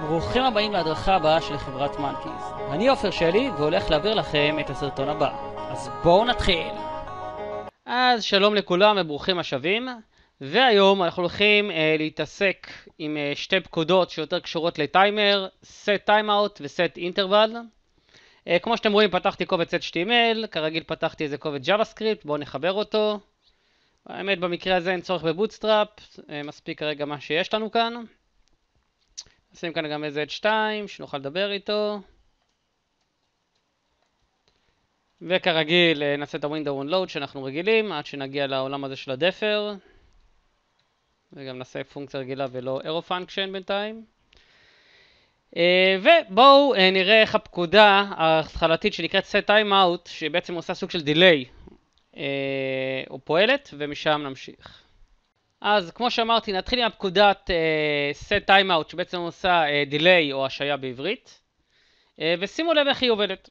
ברוכים הבאים להדרכה הבאה של חברת מנקיז. אני עופר שלי והולך להעביר לכם את הסרטון הבא. אז בואו נתחיל. אז שלום לכולם וברוכים השבים. והיום אנחנו הולכים אה, להתעסק עם אה, שתי פקודות שיותר קשורות לטיימר, set timeout ו-set interval. אה, כמו שאתם רואים פתחתי קובץ HTML, כרגיל פתחתי איזה קובץ JavaScript, בואו נחבר אותו. האמת במקרה הזה אין צורך בבוטסטראפ, אה, מספיק כרגע מה שיש לנו כאן. נשים כאן גם איזה H2 שנוכל לדבר איתו. וכרגיל אה, נעשה את ה-Window Unload שאנחנו רגילים עד שנגיע לעולם הזה של הדפר. וגם נעשה פונקציה רגילה ולא Aero function בינתיים. אה, ובואו אה, נראה איך הפקודה ההתחלתית שנקראת set timeout, שבעצם עושה סוג של delay, או פועלת, ומשם נמשיך. אז כמו שאמרתי, נתחיל עם הפקודת uh, set timeout, שבעצם עושה uh, delay או השעיה בעברית, uh, ושימו לב איך היא עובדת.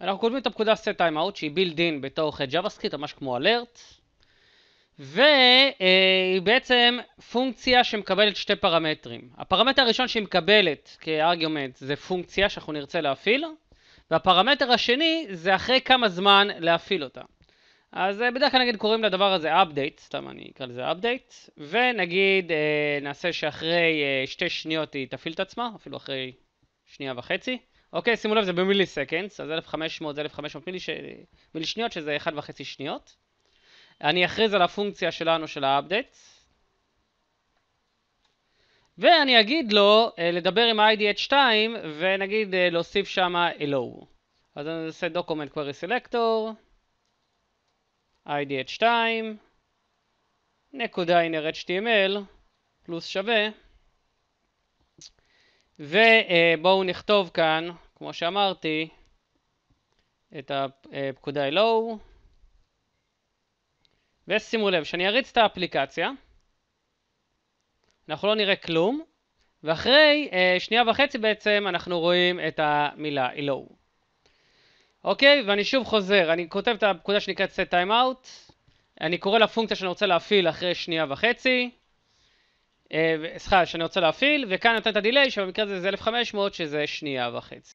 אנחנו כותבים את הפקודה set timeout, שהיא built in בתוך uh, JavaScript, ממש כמו alert, והיא uh, בעצם פונקציה שמקבלת שתי פרמטרים. הפרמטר הראשון שהיא מקבלת כארגומנט זה פונקציה שאנחנו נרצה להפעיל, והפרמטר השני זה אחרי כמה זמן להפעיל אותה. אז אה, בדרך כלל נגיד קוראים לדבר הזה update, סתם אני אקרא לזה update, ונגיד אה, נעשה שאחרי אה, שתי שניות היא תפעיל את עצמה, אפילו אחרי שנייה וחצי. אוקיי, שימו לב, זה במילי סקנדס, אז 1500 זה 1500 מילי, ש... מילי שניות, שזה 1.5 שניות. אני אכריז על הפונקציה שלנו של ה-update, ואני אגיד לו לדבר עם ה-IDH2, id ונגיד להוסיף שם hello. אז אני אעשה document query selector. IDH2, נקודה inner html, פלוס שווה, ובואו נכתוב כאן, כמו שאמרתי, את הפקודה hello, ושימו לב, שאני אריץ את האפליקציה, אנחנו לא נראה כלום, ואחרי אה, שנייה וחצי בעצם אנחנו רואים את המילה hello. אוקיי? ואני שוב חוזר, אני כותב את הפקודה שנקראת set timeout, אני קורא לפונקציה שאני רוצה להפעיל אחרי שנייה וחצי, אה, סליחה, אה, שאני רוצה להפעיל, וכאן נותן את הדיליי, שבמקרה הזה זה 1500, שזה שנייה וחצי.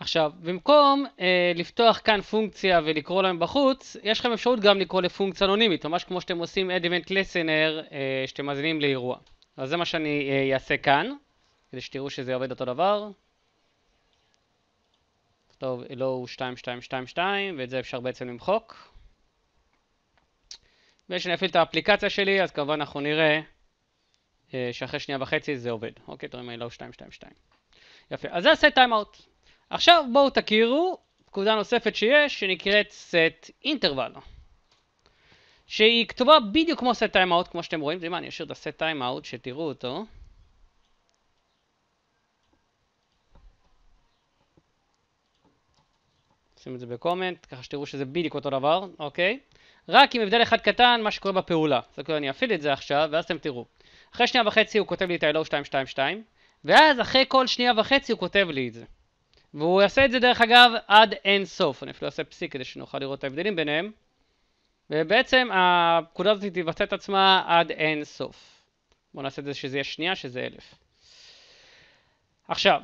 עכשיו, במקום אה, לפתוח כאן פונקציה ולקרוא להם בחוץ, יש לכם אפשרות גם לקרוא לפונקציה אנונימית, ממש כמו שאתם עושים add event listener, אה, שאתם מאזינים לאירוע. אז זה מה שאני אה, אעשה כאן, כדי שתראו שזה עובד אותו דבר. נכתוב hello לא 2222 ואת זה אפשר בעצם למחוק. וכשאני אפעיל את האפליקציה שלי אז כמובן אנחנו נראה אה, שאחרי שנייה וחצי זה עובד. אוקיי, תראה מה hello 222. יפה, אז זה ה הסט טיימאוט. עכשיו בואו תכירו פקודה נוספת שיש שנקראת set interval. שהיא כתובה בדיוק כמו סט טיימאוט כמו שאתם רואים, זה מה, אני אשאיר את ה הסט טיימאוט שתראו אותו. נשים את זה בקומנט, ככה שתראו שזה בדיוק אותו דבר, אוקיי? רק עם הבדל אחד קטן, מה שקורה בפעולה. זאת כאילו, אומרת, אני אפעיל את זה עכשיו, ואז אתם תראו. אחרי שנייה וחצי הוא כותב לי את ה low 222, ואז אחרי כל שנייה וחצי הוא כותב לי את זה. והוא יעשה את זה דרך אגב עד אין סוף, אני אפילו אעשה פסיק כדי שנוכל לראות את ההבדלים ביניהם. ובעצם הפקודה הזאת תבצע את עצמה עד אין סוף. בואו נעשה את זה שזה יהיה שנייה, שזה אלף. עכשיו,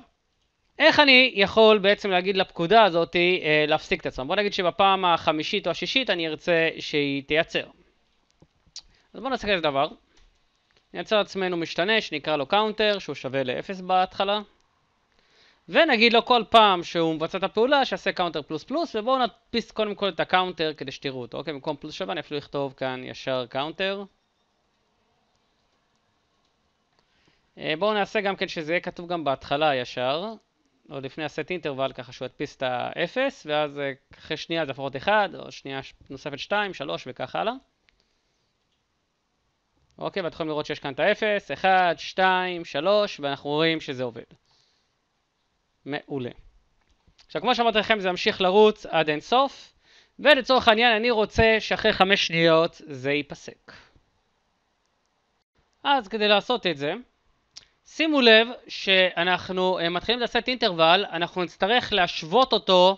איך אני יכול בעצם להגיד לפקודה הזאת אה, להפסיק את עצמם? בוא נגיד שבפעם החמישית או השישית אני ארצה שהיא תייצר. אז בוא נעשה כזה דבר. נייצר לעצמנו משתנה שנקרא לו קאונטר, שהוא שווה ל-0 בהתחלה. ונגיד לו כל פעם שהוא מבצע את הפעולה, שיעשה קאונטר פלוס פלוס, ובואו נדפיס קודם כל את הקאונטר כדי שתראו אותו. אוקיי, במקום פלוס שווה אני אפילו אכתוב כאן ישר קאונטר. אה, בואו נעשה גם כן שזה יהיה כתוב גם בהתחלה ישר. או לפני הסט אינטרוול, ככה שהוא ידפיס את ה-0, ואז אה, אחרי שנייה זה לפחות 1, או שנייה נוספת 2, 3 וכך הלאה. אוקיי, ואתם יכולים לראות שיש כאן את ה-0, 1, 2, 3, ואנחנו רואים שזה עובד. מעולה. עכשיו, כמו שאמרתי לכם, זה ימשיך לרוץ עד סוף, ולצורך העניין אני רוצה שאחרי 5 שניות זה ייפסק. אז כדי לעשות את זה, שימו לב שאנחנו אה, מתחילים את הסט אינטרוול, אנחנו נצטרך להשוות אותו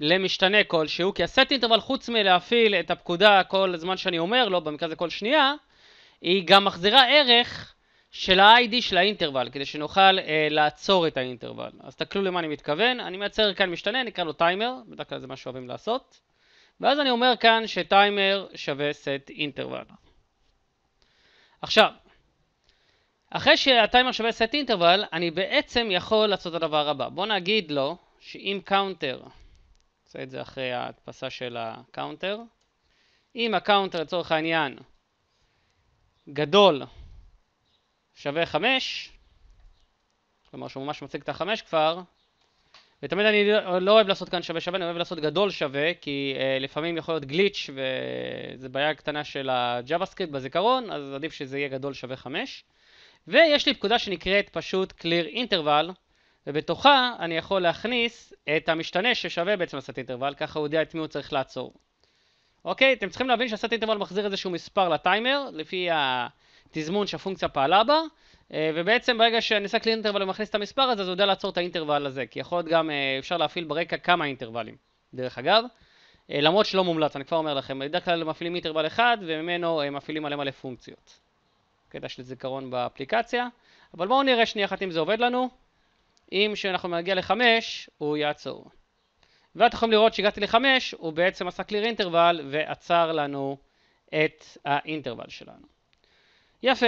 למשתנה כלשהו, כי הסט אינטרוול חוץ מלהפעיל את הפקודה כל זמן שאני אומר לו, לא, במקרה הזה כל שנייה, היא גם מחזירה ערך של ה-ID של האינטרוול, כדי שנוכל אה, לעצור את האינטרוול. אז תקלו למה אני מתכוון, אני מייצר כאן משתנה, נקרא לו טיימר, בדרך כלל זה מה שאוהבים לעשות, ואז אני אומר כאן שטיימר שווה סט אינטרוול. עכשיו, אחרי שהטיימר שווה סט אינטרוול, אני בעצם יכול לעשות את הדבר הבא. בוא נגיד לו שאם קאונטר, נעשה את זה אחרי ההדפסה של הקאונטר, אם הקאונטר לצורך העניין גדול שווה 5, כלומר שהוא ממש מציג את החמש כבר, ותמיד אני לא אוהב לעשות כאן שווה שווה, אני אוהב לעשות גדול שווה, כי אה, לפעמים יכול להיות גליץ' וזה בעיה קטנה של ה-JavaScript בזיכרון, אז עדיף שזה יהיה גדול שווה 5. ויש לי פקודה שנקראת פשוט clear interval, ובתוכה אני יכול להכניס את המשתנה ששווה בעצם לסט אינטרוול, ככה הוא יודע את מי הוא צריך לעצור. אוקיי, אתם צריכים להבין שהסט אינטרוול מחזיר איזשהו מספר לטיימר, לפי התזמון שהפונקציה פעלה בה, אה, ובעצם ברגע שאני עושה clear interval ומכניס את המספר הזה, אז הוא יודע לעצור את האינטרוול הזה, כי יכול להיות גם, אה, אפשר להפעיל ברקע כמה אינטרוולים, דרך אגב. אה, למרות שלא מומלץ, אני כבר אומר לכם, בדרך כלל מפעילים אינטרוול אחד, וממנו מפעילים מלא מלא פונקציות. קטע של זיכרון באפליקציה, אבל בואו נראה שנייה אחת אם זה עובד לנו. אם כשאנחנו נגיע ל-5 הוא יעצור. ואתם יכולים לראות שהגעתי ל-5 הוא בעצם עשה clear interval ועצר לנו את האינטרוול שלנו. יפה.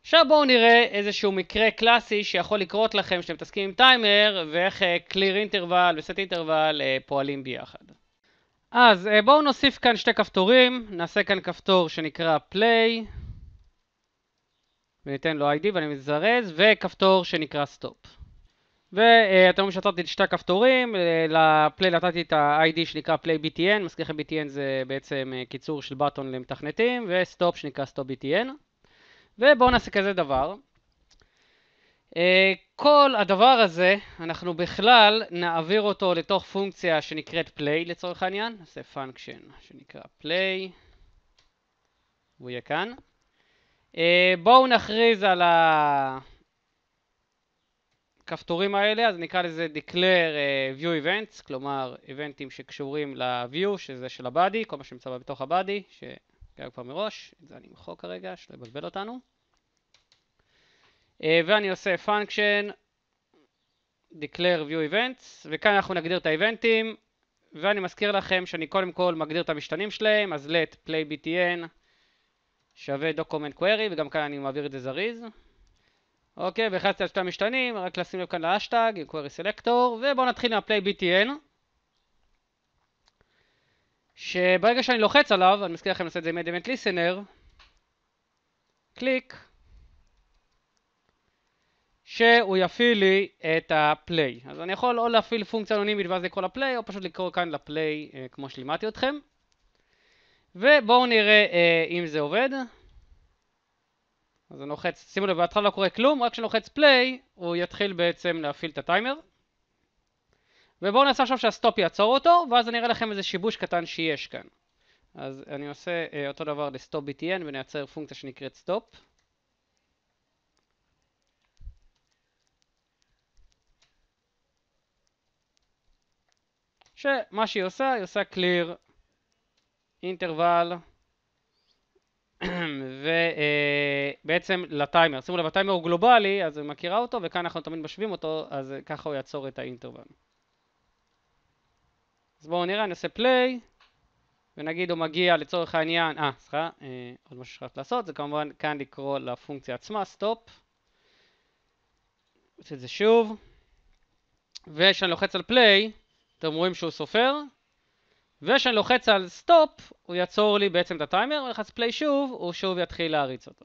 עכשיו בואו נראה איזשהו מקרה קלאסי שיכול לקרות לכם כשאתם מתעסקים עם טיימר ואיך אה, clear interval ו-set interval אה, פועלים ביחד. אז אה, בואו נוסיף כאן שתי כפתורים, נעשה כאן כפתור שנקרא play וניתן לו ID ואני מזרז, וכפתור שנקרא סטופ. ואתם רואים שעצרתי את שתי הכפתורים, אה, לפליי נתתי את ה-ID שנקרא פליי BTN, מזכיר לכם BTN זה בעצם אה, קיצור של בטון למתכנתים, וסטופ שנקרא סטופ BTN. ובואו נעשה כזה דבר. אה, כל הדבר הזה, אנחנו בכלל נעביר אותו לתוך פונקציה שנקראת פליי לצורך העניין, נעשה פונקשן שנקרא פליי, הוא יהיה כאן. אה, בואו נכריז על הכפתורים האלה, אז נקרא לזה Declare אה, View Events, כלומר איבנטים שקשורים ל-View, שזה של ה-Body, כל מה שנמצא בתוך ה-Body, שקיים כבר מראש, את זה אני אמחוק כרגע, שלא יבלבל אותנו. אה, ואני עושה function declare view events, וכאן אנחנו נגדיר את האיבנטים, ואני מזכיר לכם שאני קודם כל מגדיר את המשתנים שלהם, אז let play btn שווה document query, וגם כאן אני מעביר את זה זריז. אוקיי, והכנסתי על שתי המשתנים, רק לשים לב כאן לאשטג עם query selector, ובואו נתחיל עם ה btn. שברגע שאני לוחץ עליו, אני מזכיר לכם לעשות את זה עם אדמנט ליסנר, קליק, שהוא יפעיל לי את הפליי. אז אני יכול או להפעיל פונקציה אנונימית ואז לקרוא לפליי, או פשוט לקרוא כאן לפליי אה, כמו שלימדתי אתכם. ובואו נראה אה, אם זה עובד. אז אני לוחץ, שימו לב, בהתחלה לא קורה כלום, רק כשנוחץ פליי, הוא יתחיל בעצם להפעיל את הטיימר. ובואו נעשה עכשיו שהסטופ יעצור אותו, ואז אני אראה לכם איזה שיבוש קטן שיש כאן. אז אני עושה אה, אותו דבר לסטופ btn ונייצר פונקציה שנקראת סטופ. שמה שהיא עושה, היא עושה clear אינטרוול, ובעצם אה, uh, לטיימר. שימו לב, הטיימר הוא גלובלי, אז היא מכירה אותו, וכאן אנחנו תמיד משווים אותו, אז אה, ככה הוא יעצור את האינטרוול. אז בואו נראה, נעשה פליי, ונגיד הוא מגיע לצורך העניין, אה, סליחה, אה, עוד משהו שכחת לעשות, זה כמובן כאן לקרוא לפונקציה עצמה, סטופ. נעשה את זה שוב, וכשאני לוחץ על פליי, אתם רואים שהוא סופר, וכשאני לוחץ על סטופ, הוא יעצור לי בעצם את הטיימר, אני אלחץ פליי שוב, הוא שוב יתחיל להריץ אותו.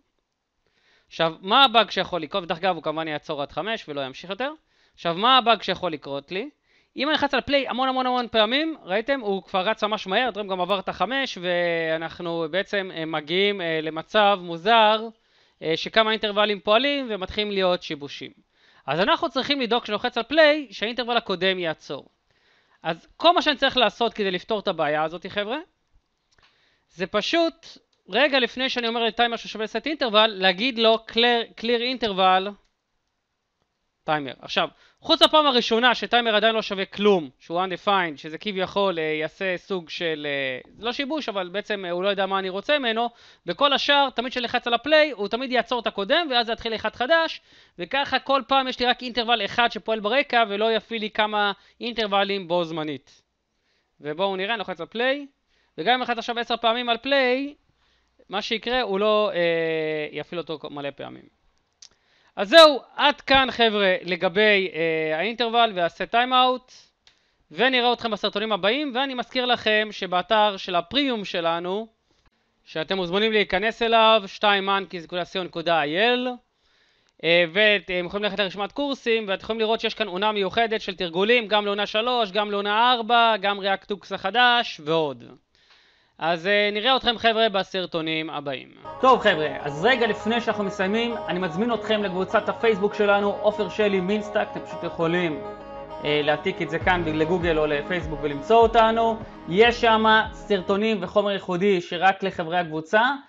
עכשיו, מה הבאג שיכול לקרות? ודרך אגב, הוא כמובן יעצור עד 5 ולא ימשיך יותר. עכשיו, מה הבאג שיכול לקרות לי? אם אני אלחץ על פליי המון המון המון פעמים, ראיתם? הוא כבר רץ ממש מהר, אתם גם עבר את החמש, ואנחנו בעצם אה, מגיעים אה, למצב מוזר, אה, שכמה אינטרוולים פועלים ומתחילים להיות שיבושים. אז אנחנו צריכים לדאוג כשנוחץ על פליי, שהאינטרוול הקודם יעצור. אז כל מה שאני צריך לעשות כדי לפתור את הבעיה הזאת, חבר'ה, זה פשוט, רגע לפני שאני אומר לטיימר ששווה סט אינטרוול, להגיד לו clear, clear interval טיימר. עכשיו, חוץ לפעם הראשונה שטיימר עדיין לא שווה כלום, שהוא undefined, שזה כביכול אה, יעשה סוג של, אה, לא שיבוש, אבל בעצם אה, הוא לא יודע מה אני רוצה ממנו, בכל השאר, תמיד כשלחץ על הפליי, הוא תמיד יעצור את הקודם, ואז זה יתחיל אחד חדש, וככה כל פעם יש לי רק אינטרוול אחד שפועל ברקע, ולא יפעיל לי כמה אינטרוולים בו זמנית. ובואו נראה, נלחץ על פליי, וגם אם נלחץ עכשיו עשר פעמים על פליי, מה שיקרה, הוא לא אה, יפעיל אותו מלא פעמים. אז זהו, עד כאן חבר'ה לגבי אה, האינטרוול והסט טיים-אאוט ונראה אתכם בסרטונים הבאים ואני מזכיר לכם שבאתר של הפריום שלנו שאתם מוזמנים להיכנס אליו 2monkeys.co.il אה, ואתם יכולים ללכת לרשימת קורסים ואתם יכולים לראות שיש כאן עונה מיוחדת של תרגולים גם לעונה 3, גם לעונה 4, גם ריאקטוקס החדש ועוד אז אה, נראה אתכם חבר'ה בסרטונים הבאים. טוב חבר'ה, אז רגע לפני שאנחנו מסיימים, אני מזמין אתכם לקבוצת הפייסבוק שלנו, עופר שלי מינסטאק, אתם פשוט יכולים אה, להעתיק את זה כאן לגוגל או לפייסבוק ולמצוא אותנו. יש שם סרטונים וחומר ייחודי שרק לחברי הקבוצה.